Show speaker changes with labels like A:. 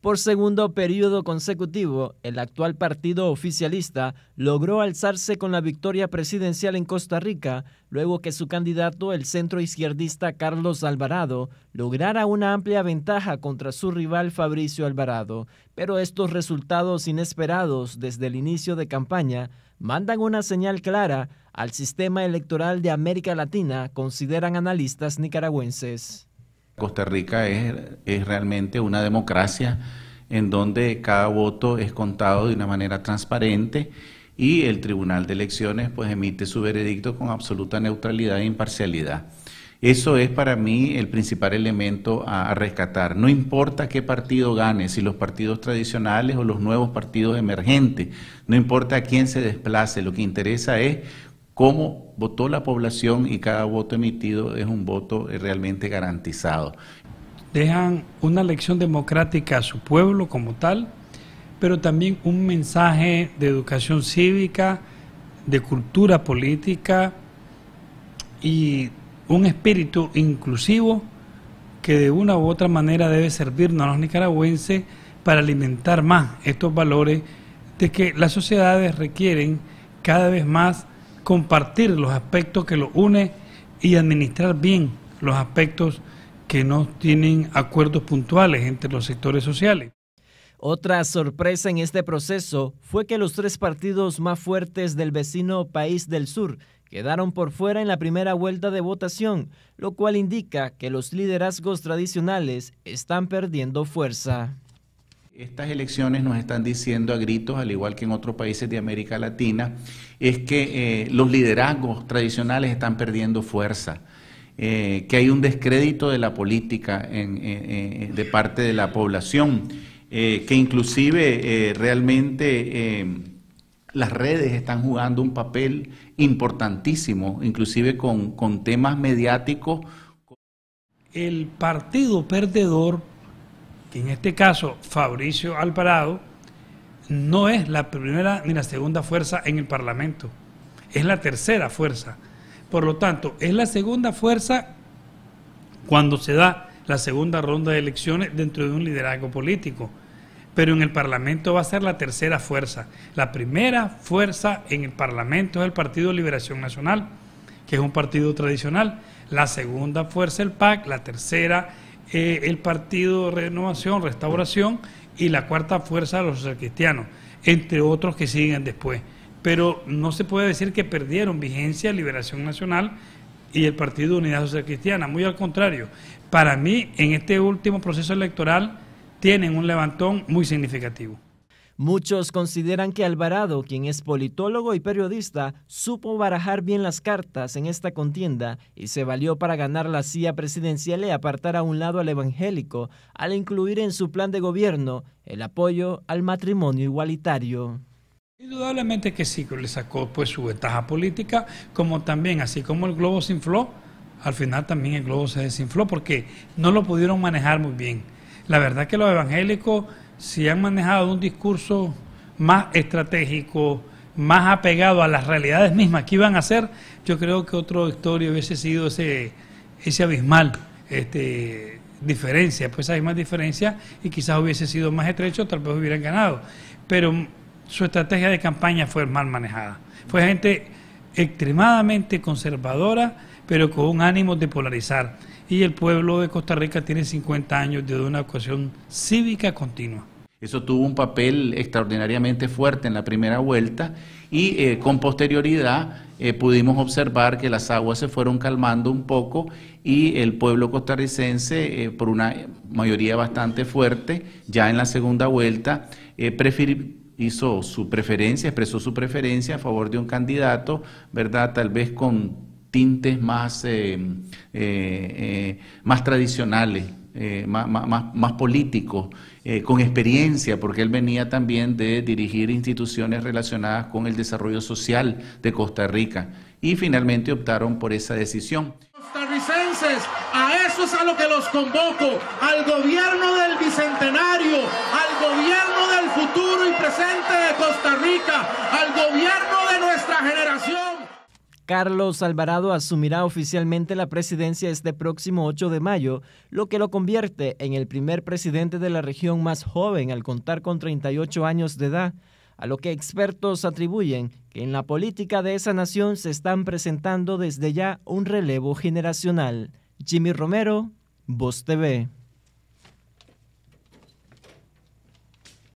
A: Por segundo periodo consecutivo, el actual partido oficialista logró alzarse con la victoria presidencial en Costa Rica, luego que su candidato, el centro izquierdista Carlos Alvarado, lograra una amplia ventaja contra su rival Fabricio Alvarado. Pero estos resultados inesperados desde el inicio de campaña mandan una señal clara al sistema electoral de América Latina, consideran analistas nicaragüenses.
B: Costa Rica es, realmente una democracia en donde cada voto es contado de una manera transparente y el Tribunal de Elecciones pues emite su veredicto con absoluta neutralidad e imparcialidad. Eso es para mí el principal elemento a, a, rescatar. No importa qué partido gane, si los partidos tradicionales o los nuevos partidos emergentes, no importa a quién se desplace, lo que interesa es cómo votó la población y cada voto emitido es un voto realmente garantizado.
C: Dejan una elección democrática a su pueblo como tal, pero también un mensaje de educación cívica, de cultura política y un espíritu inclusivo que de una u otra manera debe servirnos a los nicaragüenses para alimentar más estos valores de que las sociedades requieren cada vez más compartir los aspectos que los une y administrar bien los aspectos que no tienen acuerdos puntuales entre los sectores
A: sociales. Otra sorpresa en este proceso fue que los tres partidos más fuertes del vecino país del sur quedaron por fuera en la primera vuelta de votación, lo cual indica que los liderazgos tradicionales están perdiendo fuerza
B: estas elecciones nos están diciendo a gritos, al igual que en otros países de América Latina, es que eh, los liderazgos tradicionales están perdiendo fuerza. Eh, que hay un descrédito de la política eh, de parte de la población, que inclusive realmente las redes están jugando un papel importantísimo, inclusive con, con temas mediáticos. El partido perdedor que en este
C: caso Fabricio Alvarado, no es la primera ni la segunda fuerza en el Parlamento, es la tercera fuerza. Por lo tanto, es la segunda fuerza cuando se da la segunda ronda de elecciones dentro de un liderazgo político. Pero en el Parlamento va a ser la tercera fuerza. La primera fuerza en el Parlamento es el Partido Liberación Nacional, que es un partido tradicional. La segunda fuerza el PAC, la tercera eh, el partido Renovación, Restauración y la cuarta fuerza de los cristianos, entre otros que siguen después. Pero no se puede decir que perdieron vigencia Liberación Nacional y el Partido de Unidad Social Cristiana, muy al contrario. Para mí, en este último proceso electoral, tienen
A: un levantón muy significativo. Muchos consideran que Alvarado, quien es politólogo y periodista, supo barajar bien las cartas en esta contienda y se valió para ganar la silla presidencial y apartar a un lado al evangélico al incluir en su plan de gobierno el apoyo al matrimonio igualitario. Indudablemente que sí,
C: le sacó pues su ventaja política, como también, así como el globo se infló, al final también el globo se desinfló porque no lo pudieron manejar muy bien. La verdad que los evangélicos si han manejado un discurso más estratégico, más apegado a las realidades mismas que iban a ser, yo creo que otro historia hubiese sido ese, ese abismal este, diferencia, pues hay más diferencia y quizás hubiese sido más estrecho, tal vez hubieran ganado. Pero su estrategia de campaña fue mal manejada. Fue gente extremadamente conservadora, pero con un ánimo de polarizar y el pueblo de Costa Rica tiene 50 años de una educación cívica continua.
B: Eso tuvo un papel extraordinariamente fuerte en la primera vuelta y eh, con posterioridad eh, pudimos observar que las aguas se fueron calmando un poco y el pueblo costarricense, eh, por una mayoría bastante fuerte, ya en la segunda vuelta, hizo su preferencia, expresó su preferencia a favor de un candidato, ¿verdad? Tal vez con tintes más, eh, eh, eh, más tradicionales, más, más, políticos, con experiencia, porque él venía también de dirigir instituciones relacionadas con el desarrollo social de Costa Rica. Y finalmente optaron por esa decisión. Costarricenses, a eso es a lo que los convoco, al gobierno del Bicentenario, al gobierno del futuro
A: Carlos Alvarado asumirá oficialmente la presidencia este próximo 8 de mayo, lo que lo convierte en el primer presidente de la región más joven al contar con 38 años de edad, a lo que expertos atribuyen que en la política de esa nación se están presentando desde ya un relevo generacional. Jimmy Romero, Voz TV.